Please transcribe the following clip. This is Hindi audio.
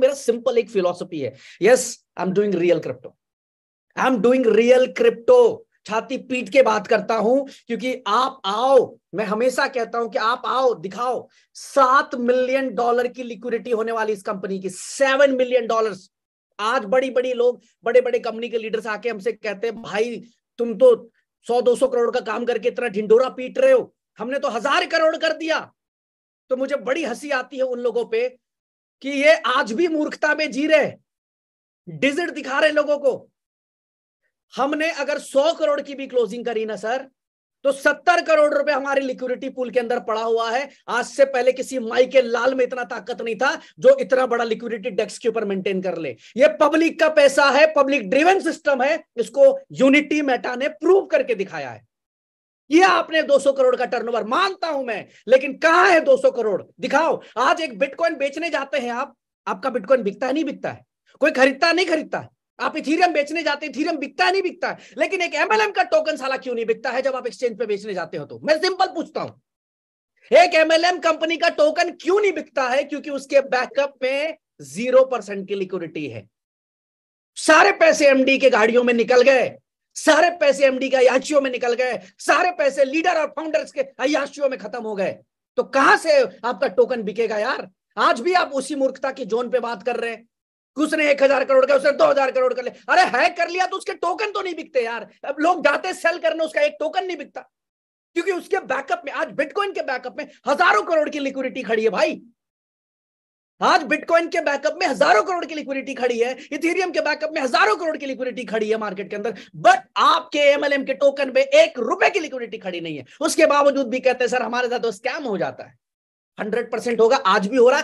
मेरा सिंपल एक फिलोसफी है yes I am doing real crypto I am doing real crypto छाती पीट के बात करता हूं क्योंकि आप आओ मैं हमेशा कहता हूं कि आप आओ दिखाओ सात मिलियन डॉलर की लिक्विडिटी होने वाली इस कंपनी की सेवन मिलियन डॉलर आज बड़ी बड़ी लोग बड़े बड़े कंपनी के लीडर्स आके हमसे कहते हैं भाई तुम तो सौ दो सौ करोड़ का काम करके इतना ढिंडोरा पीट रहे हो हमने तो हजार करोड़ कर दिया तो मुझे बड़ी हंसी आती है उन लोगों पर कि ये आज भी मूर्खता में जी रहे डिजिट दिखा रहे लोगों को हमने अगर सौ करोड़ की भी क्लोजिंग करी ना सर तो सत्तर करोड़ रुपए हमारे लिक्विडिटी पूल के अंदर पड़ा हुआ है आज से पहले किसी माई के लाल में इतना ताकत नहीं था जो इतना बड़ा लिक्विडिटी डेस्क के ऊपर मेंटेन कर ले ये पब्लिक का पैसा है पब्लिक ड्रिवन सिस्टम है इसको यूनिटी मेटा ने प्रूव करके दिखाया है किया आपने 200 करोड़ का टर्नओवर मानता हूं मैं लेकिन कहां है 200 करोड़ दिखाओ आज एक बिटकॉइन बेचने जाते हैं आप आपका बिटकॉइन बिकता है नहीं बिकता है कोई खरीदता नहीं खरीदता है आप इथीरियम बेचने जाते हैं इथीरियम बिकता है नहीं बिकता है लेकिन एक एमएलएम का टोकन साला क्यों नहीं बिकता है जब आप एक्सचेंज पे बेचने जाते हो तो मैं सिंपल पूछता हूं एक एमएलएम कंपनी का टोकन क्यों नहीं बिकता है क्योंकि उसके बैकअप में जीरो परसेंट की लिक्विडिटी है सारे पैसे एमडी के गाड़ियों में निकल गए सारे पैसे एमडी का याचियों में निकल गए सारे पैसे लीडर और फाउंडर्स के अयाचियों में खत्म हो गए तो कहां से आपका टोकन बिकेगा यार आज भी आप उसी मूर्खता की जोन पे बात कर रहे हैं उसने एक हजार करोड़ का उसने दो हजार करोड़ कर लिया अरे है कर लिया तो उसके टोकन तो नहीं बिकते यार अब लोग जाते सेल करने उसका एक टोकन नहीं बिकता क्योंकि उसके बैकअप में आज बिटकॉइन के बैकअप में हजारों करोड़ की लिक्विडिटी खड़ी है भाई आज बिटकॉइन के बैकअप में हजारों करोड़ की लिक्विडिटी खड़ी है इथेरियम के बैकअप में हजारों करोड़ की लिक्विडिटी खड़ी है मार्केट के अंदर बट आपके एमएलएम के टोकन में एक रुपए की लिक्विडिटी खड़ी नहीं है उसके बावजूद भी कहते हैं सर हमारे साथ तो स्कैम हो जाता है हंड्रेड परसेंट होगा आज भी हो रहा है